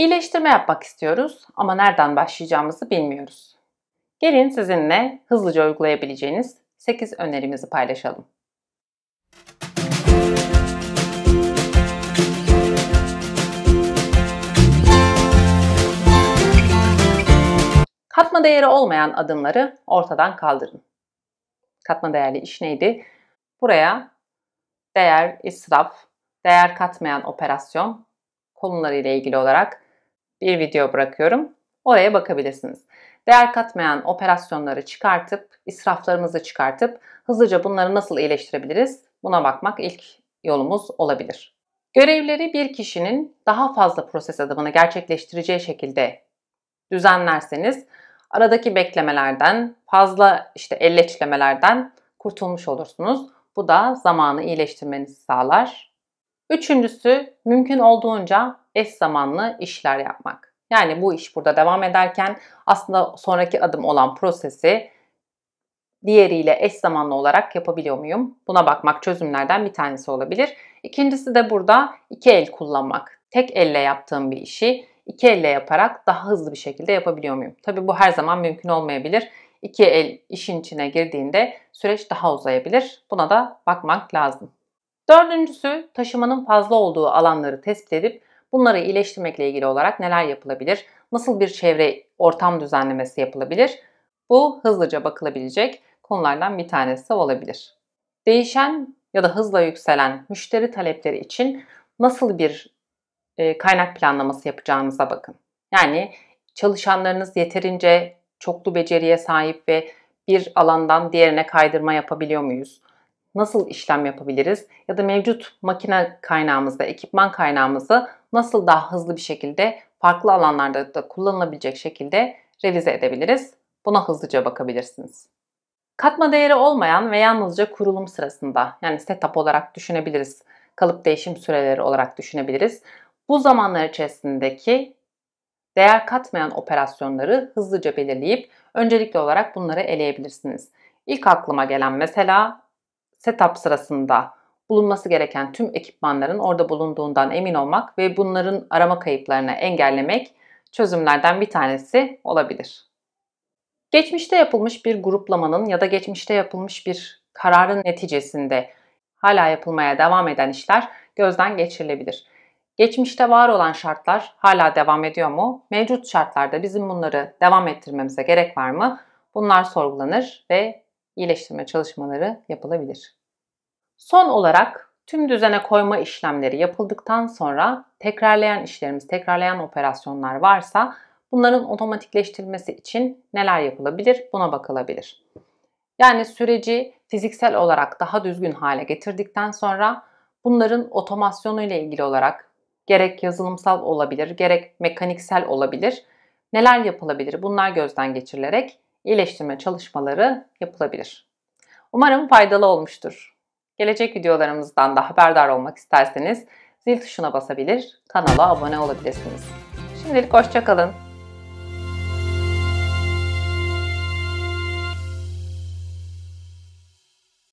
İyileştirme yapmak istiyoruz ama nereden başlayacağımızı bilmiyoruz. Gelin sizinle hızlıca uygulayabileceğiniz 8 önerimizi paylaşalım. Katma değeri olmayan adımları ortadan kaldırın. Katma değerli iş neydi? Buraya değer, israf, değer katmayan operasyon konularıyla ilgili olarak bir video bırakıyorum. Oraya bakabilirsiniz. Değer katmayan operasyonları çıkartıp, israflarımızı çıkartıp hızlıca bunları nasıl iyileştirebiliriz? Buna bakmak ilk yolumuz olabilir. Görevleri bir kişinin daha fazla proses adımını gerçekleştireceği şekilde düzenlerseniz aradaki beklemelerden, fazla işte elleçlemelerden kurtulmuş olursunuz. Bu da zamanı iyileştirmenizi sağlar. Üçüncüsü mümkün olduğunca eş zamanlı işler yapmak. Yani bu iş burada devam ederken aslında sonraki adım olan prosesi diğeriyle eş zamanlı olarak yapabiliyor muyum? Buna bakmak çözümlerden bir tanesi olabilir. İkincisi de burada iki el kullanmak. Tek elle yaptığım bir işi iki elle yaparak daha hızlı bir şekilde yapabiliyor muyum? Tabii bu her zaman mümkün olmayabilir. İki el işin içine girdiğinde süreç daha uzayabilir. Buna da bakmak lazım. Dördüncüsü taşımanın fazla olduğu alanları tespit edip Bunları iyileştirmekle ilgili olarak neler yapılabilir? Nasıl bir çevre ortam düzenlemesi yapılabilir? Bu hızlıca bakılabilecek konulardan bir tanesi olabilir. Değişen ya da hızla yükselen müşteri talepleri için nasıl bir e, kaynak planlaması yapacağınıza bakın. Yani çalışanlarınız yeterince çoklu beceriye sahip ve bir alandan diğerine kaydırma yapabiliyor muyuz? nasıl işlem yapabiliriz ya da mevcut makine kaynağımızda, ekipman kaynağımızı nasıl daha hızlı bir şekilde farklı alanlarda da kullanılabilecek şekilde revize edebiliriz. Buna hızlıca bakabilirsiniz. Katma değeri olmayan ve yalnızca kurulum sırasında yani setup olarak düşünebiliriz. Kalıp değişim süreleri olarak düşünebiliriz. Bu zamanlar içerisindeki değer katmayan operasyonları hızlıca belirleyip öncelikli olarak bunları eleyebilirsiniz. İlk aklıma gelen mesela setup sırasında bulunması gereken tüm ekipmanların orada bulunduğundan emin olmak ve bunların arama kayıplarını engellemek çözümlerden bir tanesi olabilir. Geçmişte yapılmış bir gruplamanın ya da geçmişte yapılmış bir kararın neticesinde hala yapılmaya devam eden işler gözden geçirilebilir. Geçmişte var olan şartlar hala devam ediyor mu? Mevcut şartlarda bizim bunları devam ettirmemize gerek var mı? Bunlar sorgulanır ve iyileştirme çalışmaları yapılabilir. Son olarak tüm düzene koyma işlemleri yapıldıktan sonra tekrarlayan işlerimiz, tekrarlayan operasyonlar varsa bunların otomatikleştirilmesi için neler yapılabilir? Buna bakılabilir. Yani süreci fiziksel olarak daha düzgün hale getirdikten sonra bunların otomasyonu ile ilgili olarak gerek yazılımsal olabilir, gerek mekaniksel olabilir. Neler yapılabilir? Bunlar gözden geçirilerek iyileştirme çalışmaları yapılabilir. Umarım faydalı olmuştur. Gelecek videolarımızdan da haberdar olmak isterseniz zil tuşuna basabilir, kanala abone olabilirsiniz. Şimdilik hoşçakalın.